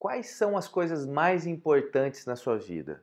Quais são as coisas mais importantes na sua vida?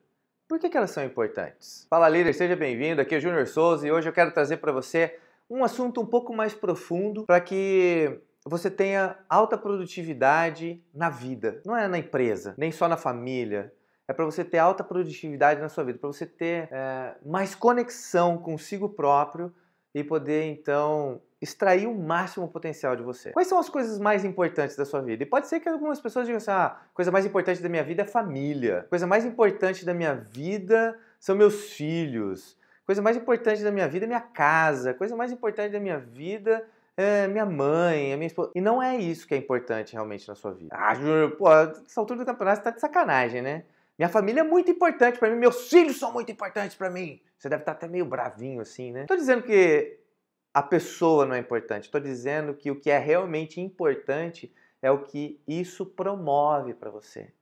Por que, que elas são importantes? Fala líder, seja bem-vindo. Aqui é Júnior Souza e hoje eu quero trazer para você um assunto um pouco mais profundo para que você tenha alta produtividade na vida. Não é na empresa, nem só na família. É para você ter alta produtividade na sua vida, para você ter é, mais conexão consigo próprio e poder então extrair o máximo potencial de você. Quais são as coisas mais importantes da sua vida? E pode ser que algumas pessoas digam assim: ah, a coisa mais importante da minha vida é família, a coisa mais importante da minha vida são meus filhos, a coisa mais importante da minha vida é minha casa, a coisa mais importante da minha vida é, minha mãe, a minha esposa. E não é isso que é importante realmente na sua vida. Ah, pô, nessa altura do campeonato você tá de sacanagem, né? Minha família é muito importante para mim, meus filhos são muito importantes para mim. Você deve estar tá até meio bravinho assim, né? Tô dizendo que a pessoa não é importante. Tô dizendo que o que é realmente importante é o que isso promove para você.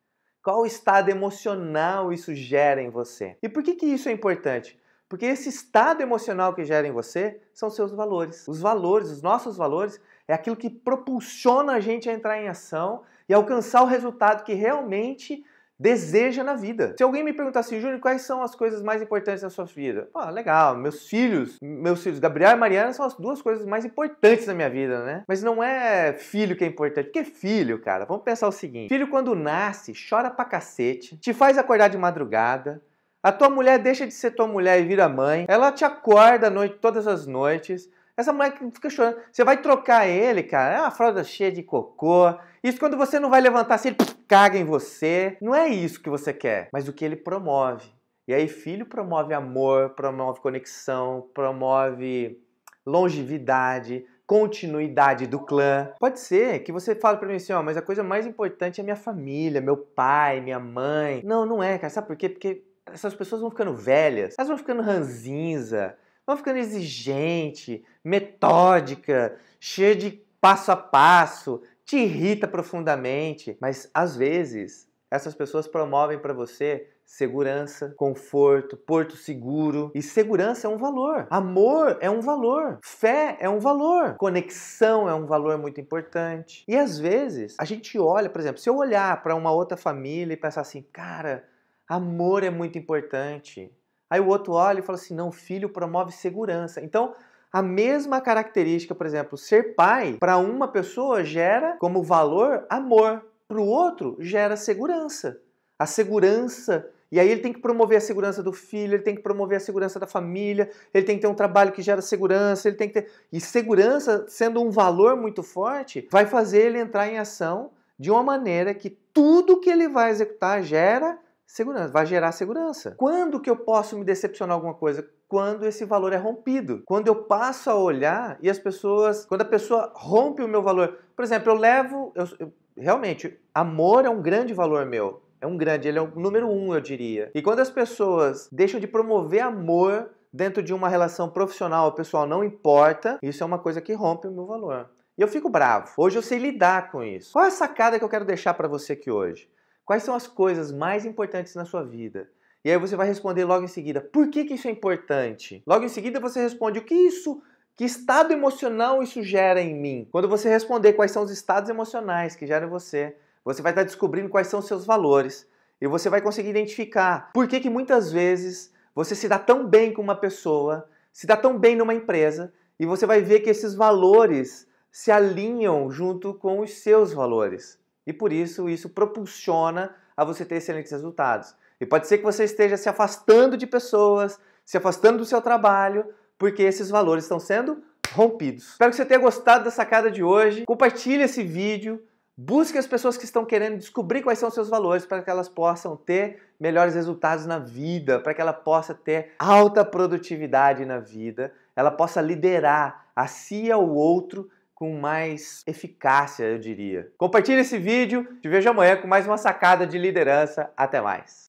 Qual estado emocional isso gera em você? E por que, que isso é importante? Porque esse estado emocional que gera em você são seus valores. Os valores, os nossos valores, é aquilo que propulsiona a gente a entrar em ação e alcançar o resultado que realmente deseja na vida. Se alguém me perguntasse, assim, Júnior, quais são as coisas mais importantes na sua vida? Pô, legal, meus filhos, meus filhos Gabriel e Mariana são as duas coisas mais importantes na minha vida, né? Mas não é filho que é importante, porque é filho, cara, vamos pensar o seguinte: filho quando nasce, chora pra cacete, te faz acordar de madrugada, a tua mulher deixa de ser tua mulher e vira mãe, ela te acorda noite, todas as noites, essa mulher que fica chorando. Você vai trocar ele, cara. É uma fralda cheia de cocô. Isso quando você não vai levantar, se ele caga em você. Não é isso que você quer, mas o que ele promove. E aí, filho promove amor, promove conexão, promove longevidade, continuidade do clã. Pode ser que você fale para mim assim, ó, mas a coisa mais importante é minha família, meu pai, minha mãe. Não, não é, cara. Sabe por quê? Porque essas pessoas vão ficando velhas, elas vão ficando ranzinza, vão ficando exigente, metódica, cheia de passo a passo, te irrita profundamente, mas às vezes essas pessoas promovem para você segurança, conforto, porto seguro. E segurança é um valor, amor é um valor, fé é um valor, conexão é um valor muito importante. E às vezes a gente olha, por exemplo, se eu olhar para uma outra família e pensar assim, cara, amor é muito importante, Aí o outro olha e fala assim: não, filho promove segurança. Então, a mesma característica, por exemplo, ser pai, para uma pessoa gera como valor amor, para o outro gera segurança. A segurança. E aí ele tem que promover a segurança do filho, ele tem que promover a segurança da família, ele tem que ter um trabalho que gera segurança, ele tem que ter. E segurança, sendo um valor muito forte, vai fazer ele entrar em ação de uma maneira que tudo que ele vai executar gera Segurança, vai gerar segurança. Quando que eu posso me decepcionar alguma coisa? Quando esse valor é rompido. Quando eu passo a olhar e as pessoas. Quando a pessoa rompe o meu valor. Por exemplo, eu levo. Eu, eu, realmente, amor é um grande valor meu. É um grande, ele é o número um, eu diria. E quando as pessoas deixam de promover amor dentro de uma relação profissional, pessoal, não importa, isso é uma coisa que rompe o meu valor. E eu fico bravo. Hoje eu sei lidar com isso. Qual é a sacada que eu quero deixar para você aqui hoje? Quais são as coisas mais importantes na sua vida? E aí você vai responder logo em seguida, por que, que isso é importante? Logo em seguida você responde, o que isso que estado emocional isso gera em mim? Quando você responder quais são os estados emocionais que geram você, você vai estar descobrindo quais são os seus valores e você vai conseguir identificar por que, que muitas vezes você se dá tão bem com uma pessoa, se dá tão bem numa empresa e você vai ver que esses valores se alinham junto com os seus valores. E por isso, isso propulsiona a você ter excelentes resultados. E pode ser que você esteja se afastando de pessoas, se afastando do seu trabalho, porque esses valores estão sendo rompidos. Espero que você tenha gostado da sacada de hoje. Compartilhe esse vídeo. Busque as pessoas que estão querendo descobrir quais são os seus valores para que elas possam ter melhores resultados na vida, para que ela possa ter alta produtividade na vida, ela possa liderar a si e ao outro com mais eficácia, eu diria. Compartilhe esse vídeo, te vejo amanhã com mais uma sacada de liderança. Até mais!